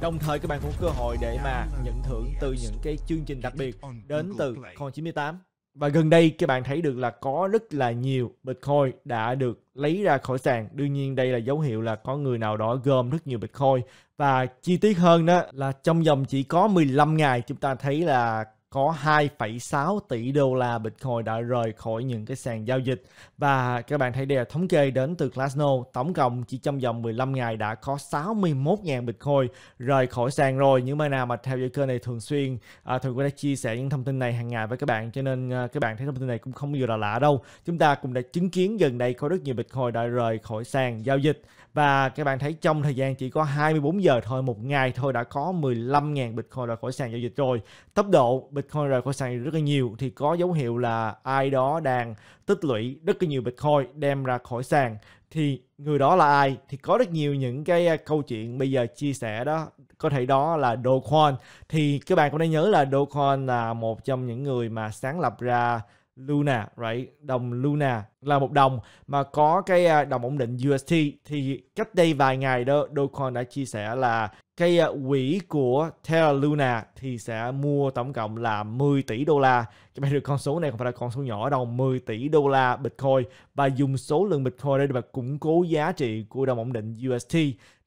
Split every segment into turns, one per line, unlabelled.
Đồng thời các bạn cũng cơ hội để mà nhận thưởng từ những cái chương trình đặc biệt đến từ Coin 98. Và gần đây các bạn thấy được là có rất là nhiều Bitcoin đã được lấy ra khỏi sàn. Đương nhiên đây là dấu hiệu là có người nào đó gom rất nhiều Bitcoin. Và chi tiết hơn đó là trong vòng chỉ có 15 ngày chúng ta thấy là có 2,6 tỷ đô la Bitcoin đã rời khỏi những cái sàn giao dịch và các bạn thấy đây là thống kê đến từ Glassnode tổng cộng chỉ trong vòng 15 ngày đã có 61.000 Bitcoin rời khỏi sàn rồi những bạn nào mà theo dõi kênh này thường xuyên à, thường có thể chia sẻ những thông tin này hàng ngày với các bạn cho nên à, các bạn thấy thông tin này cũng không vừa là lạ đâu chúng ta cũng đã chứng kiến gần đây có rất nhiều Bitcoin đã rời khỏi sàn giao dịch và các bạn thấy trong thời gian chỉ có 24 giờ thôi, một ngày thôi đã có 15.000 Bitcoin rời khỏi sàn giao dịch rồi. Tốc độ Bitcoin rời khỏi sàn rất là nhiều thì có dấu hiệu là ai đó đang tích lũy rất là nhiều Bitcoin đem ra khỏi sàn thì người đó là ai thì có rất nhiều những cái à, câu chuyện bây giờ chia sẻ đó có thể đó là Dogecoin thì các bạn cũng nên nhớ là Dogecoin là một trong những người mà sáng lập ra Luna, right? Đồng Luna là một đồng mà có cái à, đồng ổn định UST thì cách đây vài ngày đó Dogecoin đã chia sẻ là cái à, quỹ của Terra Luna thì sẽ mua tổng cộng là 10 tỷ đô la. Các bạn được con số này không phải là con số nhỏ đâu, 10 tỷ đô la Bitcoin và dùng số lượng Bitcoin để mà củng cố giá trị của đồng ổn định UST.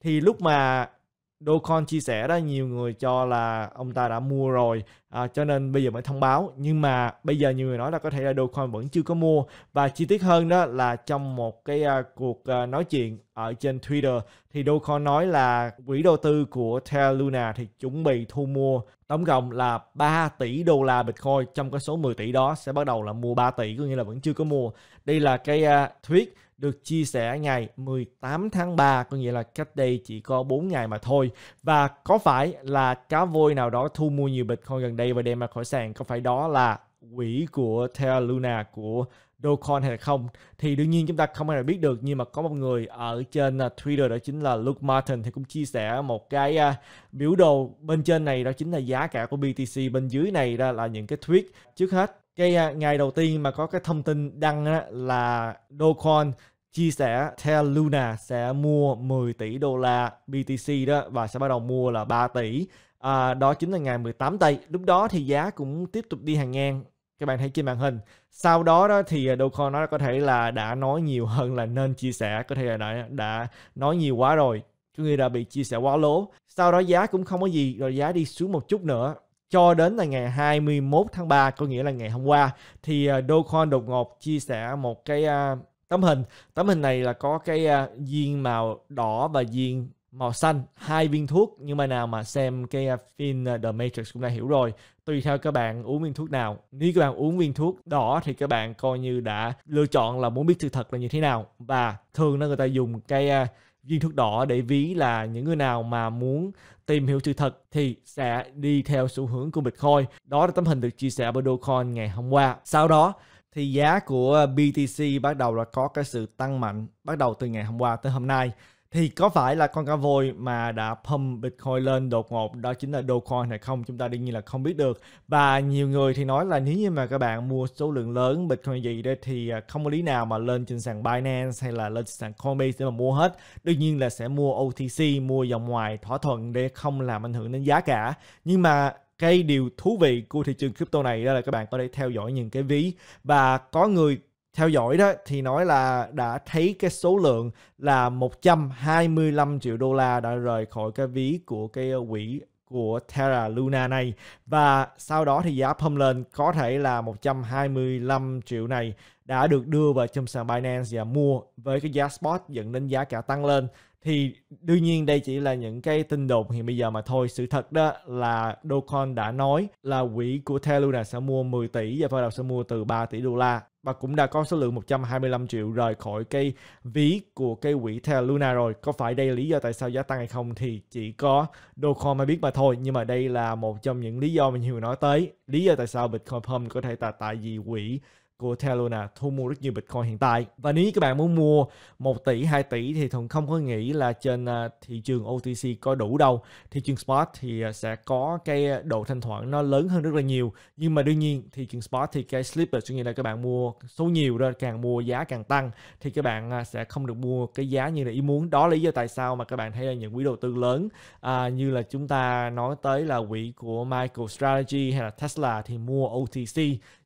Thì lúc mà Docon chia sẻ đó nhiều người cho là ông ta đã mua rồi à, cho nên bây giờ mới thông báo nhưng mà bây giờ nhiều người nói là có thể là Docon vẫn chưa có mua và chi tiết hơn đó là trong một cái à, cuộc à, nói chuyện ở trên Twitter thì Docon nói là quỹ đầu tư của Terra Luna thì chuẩn bị thu mua tổng cộng là 3 tỷ đô la Bitcoin trong cái số 10 tỷ đó sẽ bắt đầu là mua 3 tỷ có nghĩa là vẫn chưa có mua đây là cái à, thuyết được chia sẻ ngày 18 tháng 3, có nghĩa là cách đây chỉ có 4 ngày mà thôi. Và có phải là cá voi nào đó thu mua nhiều Bitcoin gần đây và đem ra khỏi sàn, có phải đó là quỹ của Terra Luna của Dogecoin hay là không thì đương nhiên chúng ta không thể biết được nhưng mà có một người ở trên à, Twitter đó chính là Luke Martin thì cũng chia sẻ một cái uh, biểu đồ bên trên này đó chính là giá cả của BTC bên dưới này đó là những cái tweet trước hết cái à, ngày đầu tiên mà có cái thông tin đăng là Dogecoin chia sẻ theo Luna sẽ mua 10 tỷ đô la BTC đó và sẽ bắt đầu mua là 3 tỷ. À, đó chính là ngày 18 tây. Lúc đó thì giá cũng tiếp tục đi hàng ngang. Các bạn thấy trên màn hình. Sau đó đó thì Dogecoin nó có thể là đã nói nhiều hơn là nên chia sẻ. Có thể là đã, đã nói nhiều quá rồi. Có nghĩa là bị chia sẻ quá lố. Sau đó giá cũng không có gì. Rồi giá đi xuống một chút nữa cho đến là ngày 21 tháng 3 có nghĩa là ngày hôm qua thì à, Dogecoin đột ngột chia sẻ một cái à, tấm hình tấm hình này là có cái uh, viên màu đỏ và viên màu xanh hai viên thuốc nhưng mà nào mà xem cái à, phim à, The Matrix cũng đã hiểu rồi tùy theo các bạn uống viên thuốc nào nếu các bạn uống viên thuốc đỏ thì các bạn coi như đã lựa chọn là muốn biết sự thật là như thế nào và thường là người ta dùng cái viên thuốc đỏ để ví là những người nào mà muốn tìm hiểu sự thật thì sẽ đi theo xu hướng của Bitcoin đó là tấm hình được chia sẻ bởi Dogecoin ngày hôm qua sau đó thì giá của ờ, BTC bắt đầu là có cái sự tăng mạnh bắt đầu từ ngày hôm qua tới hôm nay thì có phải là con cá voi mà đã pump Bitcoin lên đột ngột đó chính là Dogecoin hay không chúng ta đương nhiên là không biết được và nhiều người thì nói là nếu như mà các bạn mua số lượng lớn Bitcoin gì đó thì ờ, không có lý nào mà lên trên sàn Binance hay là lên sàn Coinbase để mà mua hết đương nhiên là sẽ mua OTC mua dòng ngoài thỏa thuận để không làm ảnh hưởng đến giá cả nhưng mà cái điều thú vị của thị trường crypto này đó là các bạn có thể theo dõi những cái ví và có người theo dõi đó thì nói là đã thấy cái số lượng là 125 triệu đô la đã rời khỏi cái ví của cái quỹ của Terra Luna này và sau đó thì giá pump lên có thể là 125 triệu này đã được đưa vào trong sàn Binance và mua với cái giá spot dẫn đến giá cả tăng lên thì đương nhiên đây chỉ là những cái tin đồn hiện bây giờ mà thôi sự thật đó là Dogecoin đã nói là quỹ của Terra sẽ mua 10 tỷ và Polkadot sẽ mua từ 3 tỷ đô la và cũng đã có số lượng 125 triệu rời khỏi cái ví của cái quỹ Terra Luna rồi. Có phải đây là lý do tại sao giá tăng hay không thì chỉ có Dogecoin mới biết mà thôi. Nhưng mà đây là một trong những lý do mà nhiều người nói tới. Lý do tại sao Bitcoin Pump có thể là tại vì quỹ của Terra thu mua rất nhiều Bitcoin hiện tại. Và nếu như các bạn muốn mua 1 tỷ, 2 tỷ thì Thuận không có nghĩ là trên à, thị trường OTC có đủ đâu. Thị trường spot thì à, sẽ có cái độ thanh khoản nó lớn hơn rất là nhiều. Nhưng mà đương nhiên thị trường spot thì cái slippage nghĩa là các bạn mua số nhiều đó càng mua giá càng tăng thì các bạn à, sẽ không được mua cái giá như là ý muốn. Đó là lý do tại sao mà các bạn thấy là những quỹ đầu tư lớn à, như là chúng ta nói tới là quỹ của Michael Strategy hay là Tesla thì mua OTC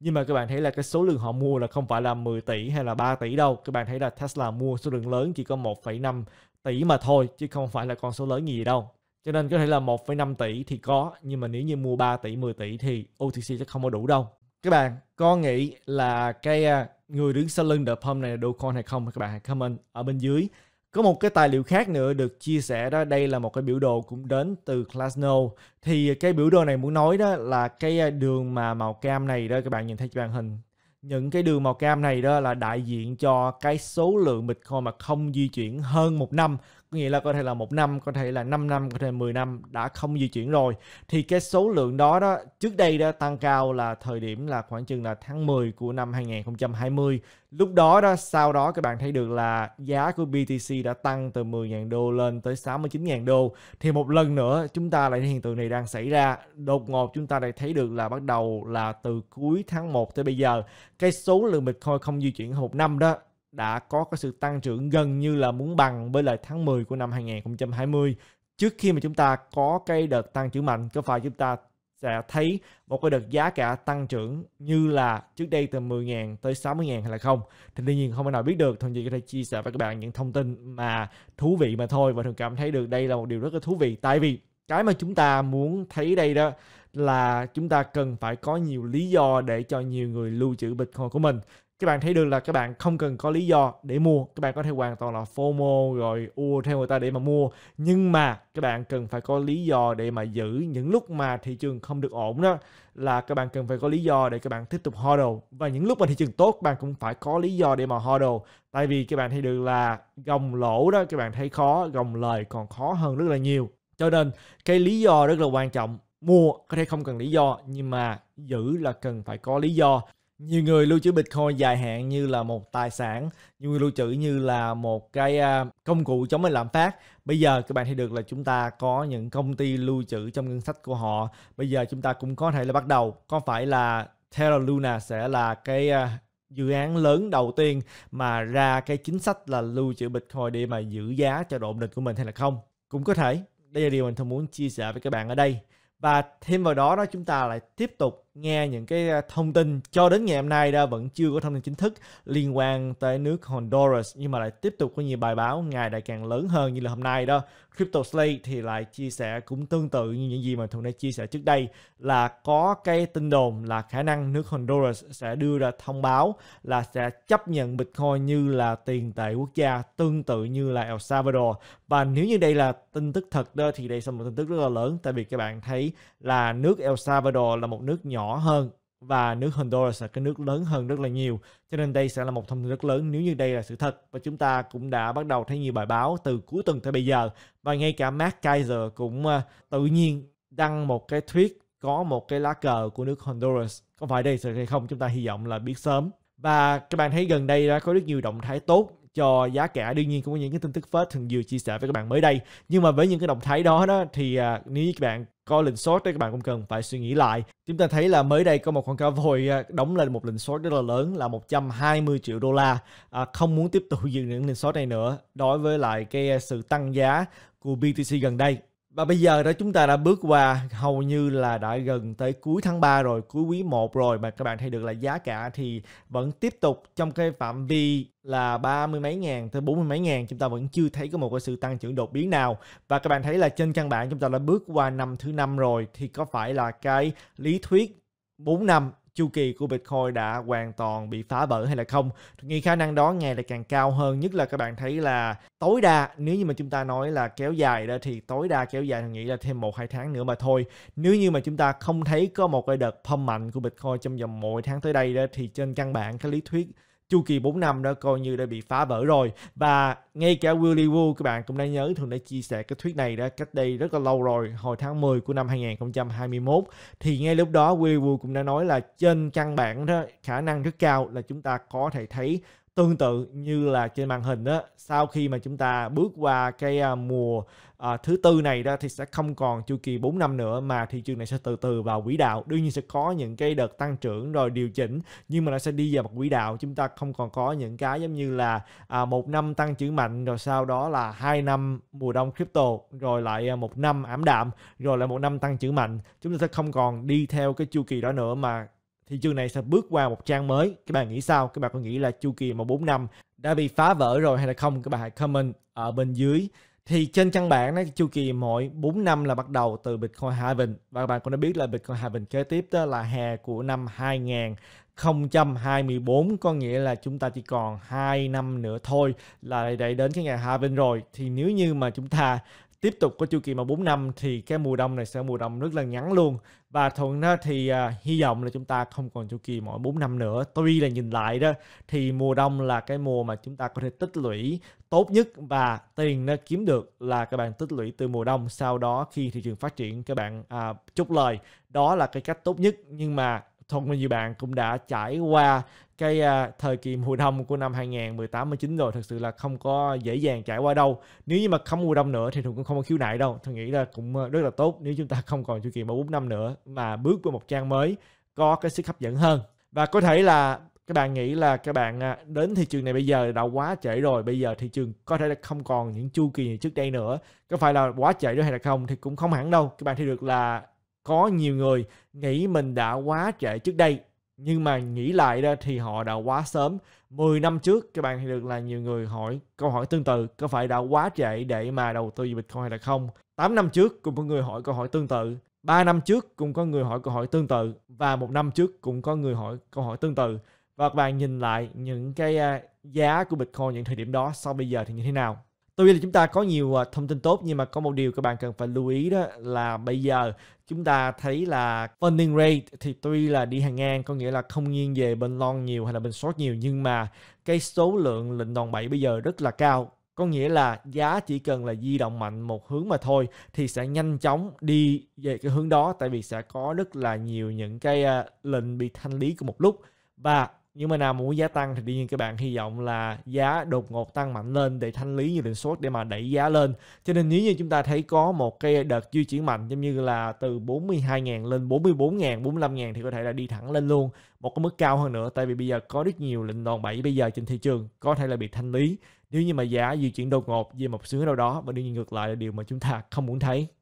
nhưng mà các bạn thấy là cái số lượng họ mua là không phải là 10 tỷ hay là 3 tỷ đâu các bạn thấy là Tesla mua số lượng lớn chỉ có 1,5 tỷ mà thôi chứ không phải là con số lớn gì đâu cho nên có thể là 1,5 tỷ thì có nhưng mà nếu như mua 3 tỷ 10 tỷ thì OTC chắc không có đủ đâu các bạn có nghĩ là cái à, người đứng sau lưng The Pump này là Dogecoin hay không các bạn hãy comment ở bên dưới có một cái tài liệu khác nữa được chia sẻ đó, đây là một cái biểu đồ cũng đến từ classno Thì cái biểu đồ này muốn nói đó là cái à, đường mà màu cam này đó các bạn nhìn thấy trên màn hình. Những cái đường màu cam này đó là đại diện cho cái số lượng Bitcoin mà không di chuyển hơn một năm có nghĩa là có thể là một năm có thể là 5 năm có thể là 10 năm đã không di chuyển rồi thì cái số lượng đó đó trước đây đã tăng cao là thời điểm là khoảng chừng là tháng 10 của năm 2020 lúc đó đó sau đó các bạn thấy được là giá của BTC đã tăng từ 10.000 đô lên tới 69.000 đô thì một lần nữa chúng ta lại hiện tượng này đang xảy ra đột ngột chúng ta lại thấy được là bắt đầu là từ cuối tháng 1 tới bây giờ cái số lượng Bitcoin không di chuyển một năm đó đã có cái sự tăng trưởng gần như là muốn bằng với lại tháng 10 của năm 2020 trước khi mà chúng ta có cái đợt tăng trưởng mạnh có phải chúng ta sẽ thấy một cái đợt giá cả tăng trưởng như là trước đây từ 10.000 tới 60.000 hay là không thì tuy nhiên không ai nào biết được thường chỉ có thể chia sẻ với các bạn những thông tin mà thú vị mà thôi và thường cảm thấy được đây là một điều rất là thú vị tại vì cái mà chúng ta muốn thấy đây đó là chúng ta cần phải có nhiều lý do để cho nhiều người lưu trữ Bitcoin của mình các bạn thấy được là các bạn không cần có lý do để mua các bạn có thể hoàn toàn là fomo rồi ua theo người ta để mà mua nhưng mà các bạn cần phải có lý do để mà giữ những lúc mà thị trường không được ổn đó là các bạn cần phải có lý do để các bạn tiếp tục hodl và những lúc mà thị trường tốt các bạn cũng phải có lý do để mà hodl tại vì các bạn thấy được là gồng lỗ đó các bạn thấy khó gồng lời còn khó hơn rất là nhiều cho nên cái lý do rất là quan trọng mua có thể không cần lý do nhưng mà giữ là cần phải có lý do nhiều người lưu trữ Bitcoin dài hạn như là một tài sản, nhiều người lưu trữ như là một cái à, công cụ chống lại lạm phát. Bây giờ các bạn thấy được là chúng ta có những công ty lưu trữ trong ngân sách của họ. Bây giờ chúng ta cũng có thể là bắt đầu. Có phải là Terra Luna sẽ là cái à, dự án lớn đầu tiên mà ra cái chính sách là lưu trữ Bitcoin để mà giữ giá cho độ ổn định của mình hay là không? Cũng có thể. Đây là điều mình thông muốn chia sẻ với các bạn ở đây. Và thêm vào đó đó chúng ta lại tiếp tục nghe những cái thông tin cho đến ngày hôm nay đã vẫn chưa có thông tin chính thức liên quan tới nước Honduras nhưng mà lại tiếp tục có nhiều bài báo ngày lại càng lớn hơn như là hôm nay đó Crypto Slate thì lại chia sẻ cũng tương tự như những gì mà thường đã chia sẻ trước đây là có cái tin đồn là khả năng nước Honduras sẽ đưa ra thông báo là sẽ chấp nhận Bitcoin như là tiền tệ quốc gia tương tự như là El Salvador và nếu như đây là tin tức thật đó thì đây sẽ một tin tức rất là lớn tại vì các bạn thấy là nước El Salvador là một nước nhỏ nhỏ hơn và nước Honduras là cái nước lớn hơn rất là nhiều. Cho nên đây sẽ là một thông tin rất lớn nếu như đây là sự thật và chúng ta cũng đã bắt đầu thấy nhiều bài báo từ cuối tuần tới bây giờ và ngay cả Matt Kaiser cũng ờ, tự nhiên đăng một cái tweet có một cái lá cờ của nước Honduras. Có phải đây sự hay không? Chúng ta hy vọng là biết sớm. Và các bạn thấy gần đây đã có rất nhiều động thái tốt cho giá cả đương nhiên cũng có những cái tin tức phết thường vừa chia sẻ với các bạn mới đây nhưng mà với những cái động thái đó đó thì à, nếu các bạn có lệnh short thì các bạn cũng cần phải suy nghĩ lại chúng ta thấy là mới đây có một con cá voi à, đóng lên một lệnh short rất là lớn là 120 triệu đô la à, không muốn tiếp tục dừng những lệnh short này nữa đối với lại cái à, sự tăng giá của BTC gần đây và bây giờ đó chúng ta đã bước qua hầu như là đã gần tới cuối tháng 3 rồi, cuối quý 1 rồi mà các bạn thấy được là giá cả thì vẫn tiếp tục trong cái phạm vi là ba mươi mấy ngàn tới bốn mươi mấy ngàn chúng ta vẫn chưa thấy có một cái sự tăng trưởng đột biến nào và các bạn thấy là trên căn bản chúng ta đã bước qua năm thứ năm rồi thì có phải là cái lý thuyết 4 năm chu kỳ của Bitcoin đã hoàn toàn bị phá vỡ hay là không. Nghĩ khả năng đó ngày lại càng cao hơn, nhất là các bạn thấy là tối đa nếu như mà chúng ta nói là kéo dài đó thì tối đa kéo dài thì nghĩ là thêm một hai tháng nữa mà thôi. Nếu như mà chúng ta không thấy có một cái đợt pump mạnh của Bitcoin trong vòng mỗi tháng tới đây đó thì trên căn bản cái lý thuyết chu kỳ 4 năm đó coi như đã bị phá vỡ rồi và ngay cả Willy Woo các bạn cũng đã nhớ thường đã chia sẻ cái thuyết này đã cách đây rất là lâu rồi hồi tháng 10 của năm 2021 thì ngay lúc đó Willy Woo cũng đã nói là trên căn bản đó khả năng rất cao là chúng ta có thể thấy tương tự như là trên màn hình đó sau khi mà chúng ta bước qua cái à, mùa à, thứ tư này đó thì sẽ không còn chu kỳ 4 năm nữa mà thị trường này sẽ từ từ vào quỹ đạo đương nhiên sẽ có những cái đợt tăng trưởng rồi điều chỉnh nhưng mà nó sẽ đi vào một quỹ đạo chúng ta không còn có những cái giống như là à, một năm tăng trưởng mạnh rồi sau đó là hai năm mùa đông crypto rồi lại à, một năm ảm đạm rồi lại một năm tăng trưởng mạnh chúng ta sẽ không còn đi theo cái chu kỳ đó nữa mà thị trường này sẽ bước qua một trang mới các bạn nghĩ sao các bạn có nghĩ là chu kỳ mà 4 năm đã bị phá vỡ rồi hay là không các bạn hãy comment ở bên dưới thì trên căn bản nó chu kỳ mỗi 4 năm là bắt đầu từ Bitcoin halving và các bạn cũng đã biết là Bitcoin halving kế tiếp đó là hè của năm 2024 có nghĩa là chúng ta chỉ còn 2 năm nữa thôi là để đến cái ngày halving rồi thì nếu như mà chúng ta tiếp tục có chu kỳ mà 4 năm thì cái mùa đông này sẽ mùa đông rất là ngắn luôn và thuận đó thì à, hy vọng là chúng ta không còn chu kỳ mỗi 4 năm nữa tuy là nhìn lại đó thì mùa đông là cái mùa mà chúng ta có thể tích lũy tốt nhất và tiền nó kiếm được là các bạn tích lũy từ mùa đông sau đó khi thị trường phát triển các bạn à, chốt lời đó là cái cách tốt nhất nhưng mà thông Nguyên Như Bạn cũng đã trải qua cái à, thời kỳ mùa đông của năm 2018 19 rồi thật sự là không có dễ dàng trải qua đâu nếu như mà không mùa đông nữa thì thường cũng không có khiếu nại đâu tôi nghĩ là cũng à, rất là tốt nếu chúng ta không còn chu kỳ mà 4 năm nữa mà bước qua một trang mới có cái sức hấp dẫn hơn và có thể là các bạn nghĩ là các bạn à, đến thị trường này bây giờ đã quá trễ rồi bây giờ thị trường có thể là không còn những chu kỳ như trước đây nữa có phải là quá trễ nữa hay là không thì cũng không hẳn đâu các bạn thấy được là có nhiều người nghĩ mình đã quá trễ trước đây nhưng mà nghĩ lại đó thì họ đã quá sớm 10 năm trước các bạn thì được là nhiều người hỏi câu hỏi tương tự có phải đã quá trễ để mà đầu tư vào Bitcoin hay là không 8 năm trước cũng có người hỏi câu hỏi tương tự 3 năm trước cũng có người hỏi câu hỏi tương tự và một năm trước cũng có người hỏi câu hỏi tương tự và các bạn nhìn lại những cái à, giá của Bitcoin những thời điểm đó sau bây giờ thì như thế nào Tôi nghĩ là chúng ta có nhiều à, thông tin tốt nhưng mà có một điều các bạn cần phải lưu ý đó là bây giờ chúng ta thấy là funding rate thì tuy là đi hàng ngang có nghĩa là không nghiêng về bên long nhiều hay là bên short nhiều nhưng mà cái số lượng lệnh đòn bẩy bây giờ rất là cao có nghĩa là giá chỉ cần là di động mạnh một hướng mà thôi thì sẽ nhanh chóng đi về cái hướng đó tại vì sẽ có rất là nhiều những cái à, lệnh bị thanh lý cùng một lúc và nhưng mà nào muốn giá tăng thì đương nhiên các bạn hy vọng là giá đột ngột tăng mạnh lên để thanh lý nhiều định suất để mà đẩy giá lên cho nên nếu như chúng ta thấy có một cái đợt di chuyển mạnh giống như là từ 42.000 lên 44.000 45.000 thì có thể là đi thẳng lên luôn một cái mức cao hơn nữa tại vì bây giờ có rất nhiều lệnh đòn bẩy bây giờ trên thị trường có thể là bị thanh lý nếu như mà giá di chuyển đột ngột về một xứ nào đó và đương nhiên ngược lại là điều mà chúng ta không muốn thấy